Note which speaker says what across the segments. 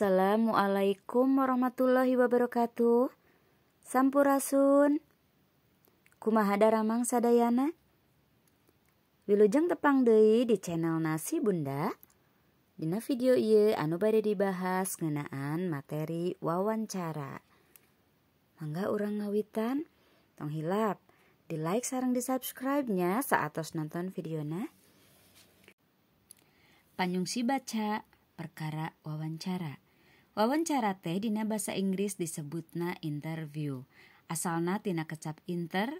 Speaker 1: Assalamualaikum warahmatullahi wabarakatuh. Sampurasun. Kumaha daramang sadayana? Wilujeng tepang deui di channel Nasi Bunda. Dina video ieu anu bade dibahas ngeunaan materi wawancara. Mangga urang ngawitan, tong hilap. Di like sarang di subscribe-nya saat os nonton videona. si baca perkara wawancara. Wawancara teh dina bahasa Inggris disebutna interview. Asalna tina kecap inter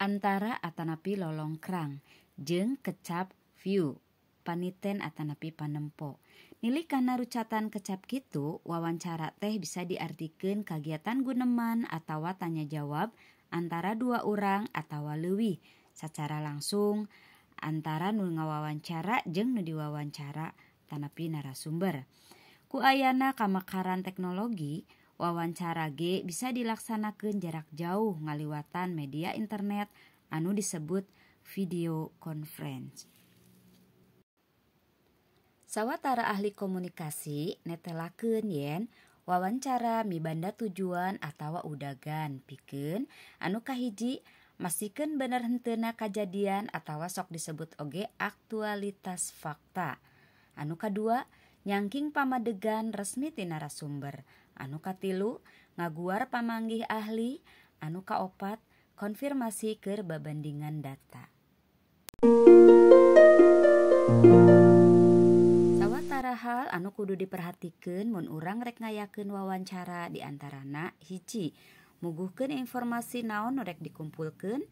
Speaker 1: antara atanapi lolong krang jeng kecap view paniten atanapi panempo. Nili karena rucatan kecap gitu, wawancara teh bisa diartikan kegiatan guneman atau tanya jawab antara dua orang atau lewi secara langsung antara nu ngawawancara jeng nu diwawancara tanapi narasumber. Ku ayana kamakaran teknologi, wawancara G bisa dilaksanakan jarak jauh ngaliwatan media internet anu disebut video conference. Sawatara ahli komunikasi netelakeun yen wawancara mibanda tujuan atau udagan piken anu kahiji masihken bener hentena kejadian atau sok disebut oge aktualitas fakta. Anu kedua, pamadegan resmi di narasumber anuka tilu ngaguar pamanggih ahli anuukaopat konfirmasi kebabandingan datawatara hal anu kudu diperhatikan menrang rekyaken wawancara diantara anakchi muguhken informasi na nurrek dikumpulkan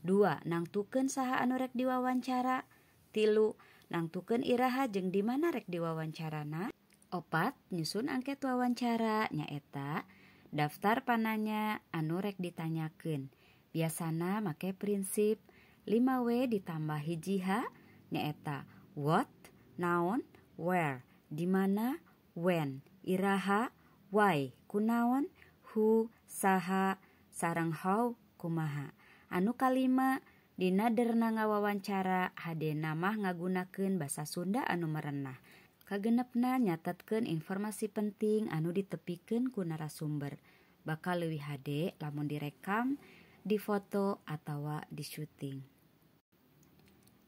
Speaker 1: dua nangtuken sah anurerek di wawancara tilu tuken Iha jeng dimana rek di wawancara na opat nysun anket wawancara nyaeta daftar pananya anu rek ditanyaken biasanya make prinsip 5w ditambahi jiha nyaeta What naon where dimana when Iha why kunaon who saha sarang how kumaha anu kalima yang nader na ngawawancara HD nama ngagunaken bahasa Sunda anu merenah kagenepna nyatatkan informasi penting anu ditepken Ku narasumber bakal luwi HD lamun direkam difoto atautawa di syuting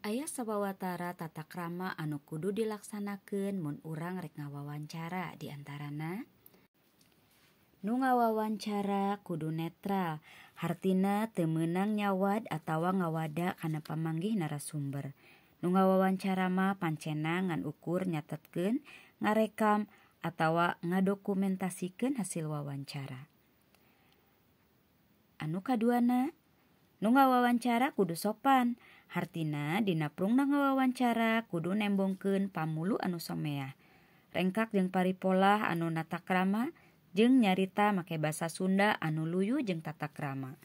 Speaker 1: Ayh sawwatara tata krama anu Kudu dilaksanakan Mu orangrangrik Ngwawancara diantarana nga wawancara kudu Netral Hartina temenang nyawad atautawa ngawadak karena pemanggih narasumber nunga wawancara ma pancenangan ukur nyatetken ngarekam atau ngadokumentasken hasil wawancara anukaduana nunnga wawancara kudu sopan Hartina dinrung na wawancara kudu nebongken pamulu anusomea rengkak yang pari pola anuna tak ramat nyarita makeai bahasa Sunda anuluyu jeung Ta rama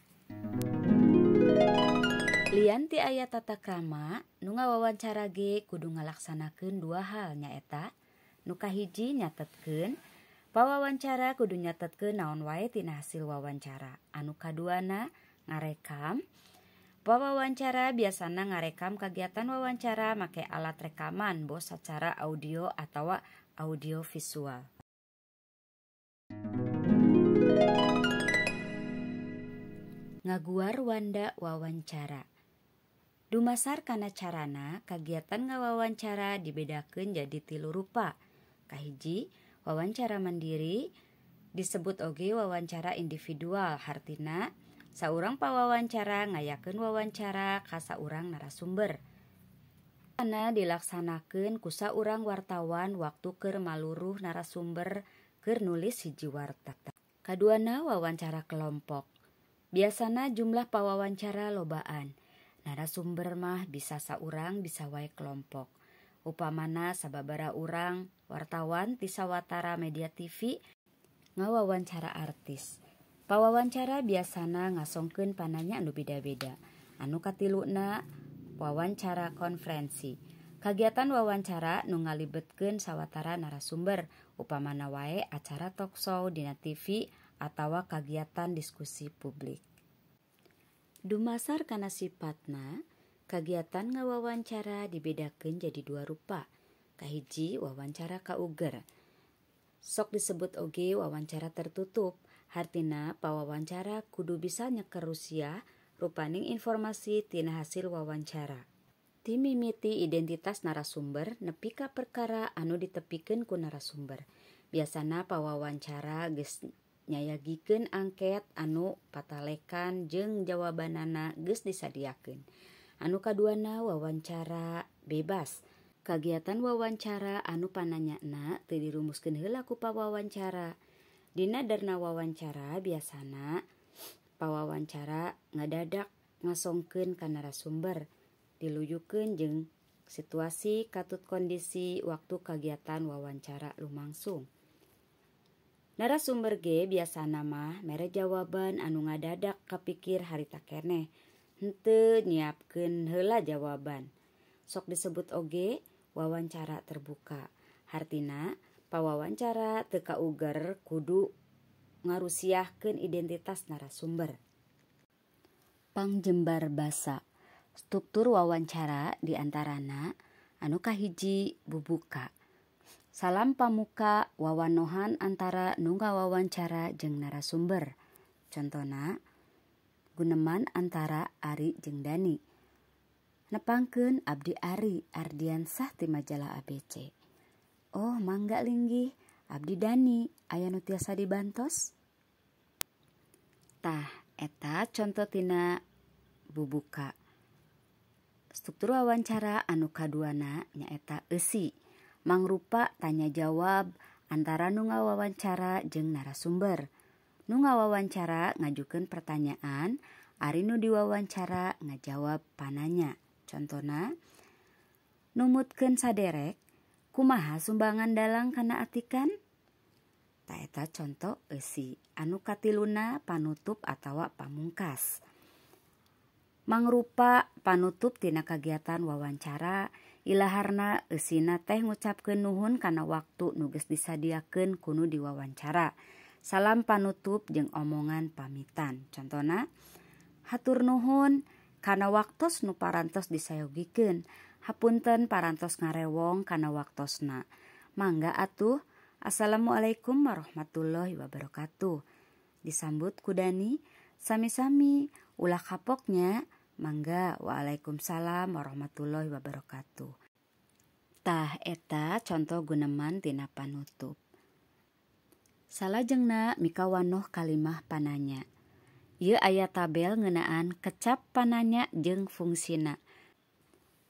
Speaker 1: Lianti ayaah Ta krama nunnga wawancara ge kudu ngalaksanken dua hal nyaeta nuka hiji nyatetken pawwancara kudu nyatetken naon watina hasil wawancara anukaduana ngarekam wawancara biasanya ngarekam kagiatan wawancara make alat rekaman bosa cara audio atau audio visual. Nggu wa wawancara Dumasararkan Carana kagiatan ngawawancara dibedakan menjadi tilu rupa Kahiji Wawancara Mandiri disebut Oge wawancara individual Hartina Sarangpa wawancara ngayken wawancara kassa orangrang narasumber Ana dilaksanakan kusa urang wartawan waktu ke maluruh narasumber, nulis siji war tetap kaduana wawancara kelompok Bi biasanya jumlah pawwawancara lobaan narasumber mah bisa sarang bisa wa kelompok upamasababara urang wartawan tiawatara media TV nga wawancara artis pawwawancara biasa ngasongkeun pananya anu beda-beda anukati Luna wawancara konferensi kagiatan wawancara nu ngalibetkeun sawwatara narasumber. upamana wae acara talkshow dina TV atau kegiatan diskusi publik. Dumasar karena sifatna, kegiatan ngawawancara dibedakan jadi dua rupa. Kahiji wawancara kauger. Sok disebut oge wawancara tertutup, hartina pawawancara kudu bisa nyeker Rusia rupaning informasi tina hasil wawancara. mimiti identitas narasumber nepikah perkara anu ditepkenku narasumber Bi biasanya pawwancaranyaya giken angket anu patalekan jeng jawabanana genis sadiaken anu kaduana wawancara bebas kagiatan wawancara anu pananyana dirumusken helakupawancara Dina darna wawancara biasanya pawwancara nggak dadak ngasongken ke narasumber. diluju ke jeng situasi katut kondisi waktu kagiatan wawancara lumangsung narasumber G biasa nama merah jawaban anunga dadak kapikir haritakenne nte nyiapken hela jawaban sok disebut OG wawancara terbuka Hartina pawwancara teka ugar kudu ngarusiken identitas narasumberpang Jembar basaak struktur wawancara diantara Na Anukahiji Bubuka salam pamuka wawanohan antara nga wawancara Jeng narasumber Conna guneman antara Ari Jengdani Nepangke Abdi Ari Ardian Sati Majalah ABC Oh mangga linggih Abdi Dani Aah nuasa dibantostah eta contohtina Bubuka. Struktur wawancara anuukaduana nyaeta esi mangrupa tanya jawab antara nuna wawancara jeng narasumber nuna wawancara ngajuken pertanyaan Arnu di wawancara ngajawab pananya Conna Numut ke sadek ku maha sumbangan dakana atikan Taeta contoh esi anu kati luna panutup atauwak pamungkas. mangrupa panutup tina kegiatan wawancara Ilaharna esina teh ngucapken nuhun karena waktu nuges disadiaken kuno diwawancara salam panutup jeung omongan pamitan contohna hatur Nuhun karena waktu nu parantos disayogiken hapunten parantos ngarewong karena snak. mangga atuh Assalamualaikum warahmatullahi wabarakatuh disambut kudani sami-sami ulah kapoknya wab mangga Waalaikumsalam warahmatullahi wabarakatuhtah eta contoh gunemantinapan utup salah jengnah Mikhawanno kalimah pananya yuk ayah tabel ngenaan kecap pananya jeng fungsina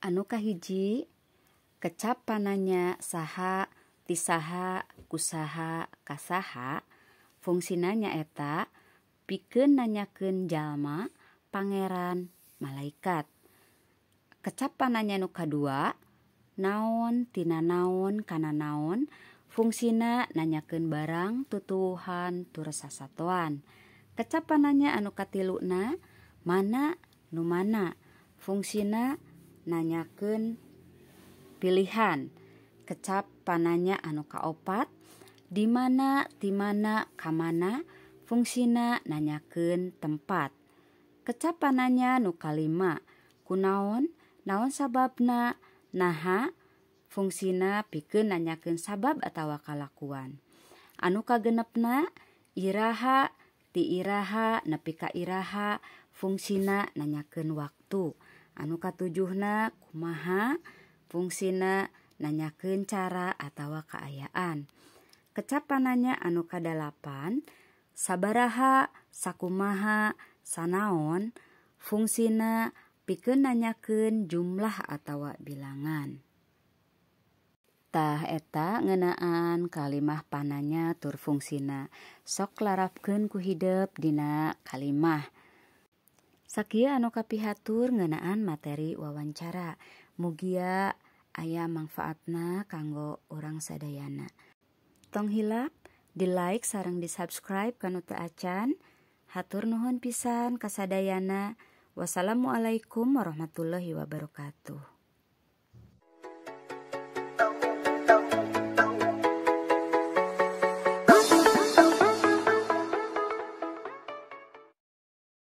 Speaker 1: anuka hiji kecap pananya saha tisaha kusaha kasaha fungsina nyaeta pike nanyaken jalma Pangeran dan malaikat kecapananya nu dua naon tina naon kana naon fungsina nanyakeun barang tutuhan turasa satuan kecapananya anu katiluna mana nu mana fungsina nanyakeun pilihan kecap pananya anu kaopat di mana di mana kamana fungsina nanyakeun tempat kecapanannya nuka 5 kunaun naon sabab na naha fungsina piken nanyaken sabab atau wa kalakuan anuka genep na Iha diha nepi ka Iha fungsina nanyaken waktu anuka tu 7 na kumaha fungsina nanyaken cara atau keayaan kecapanannya anukapan saabaha sakumaha Sanon fungsina piken nanyaken jumlah atau bilangantah eta ngenaan kalimah pananya turfungsina soklararapken kuhideupdina kalimah Saki anoka pihatur ngenaan materi wawancara mugia ayam manfaatna kanggo orang sedayana Tonghilap di like sarang di subscribe kantacan. Hatur nuhun pisan kasadayana. Wassalamualaikum warahmatullahi wabarakatuh.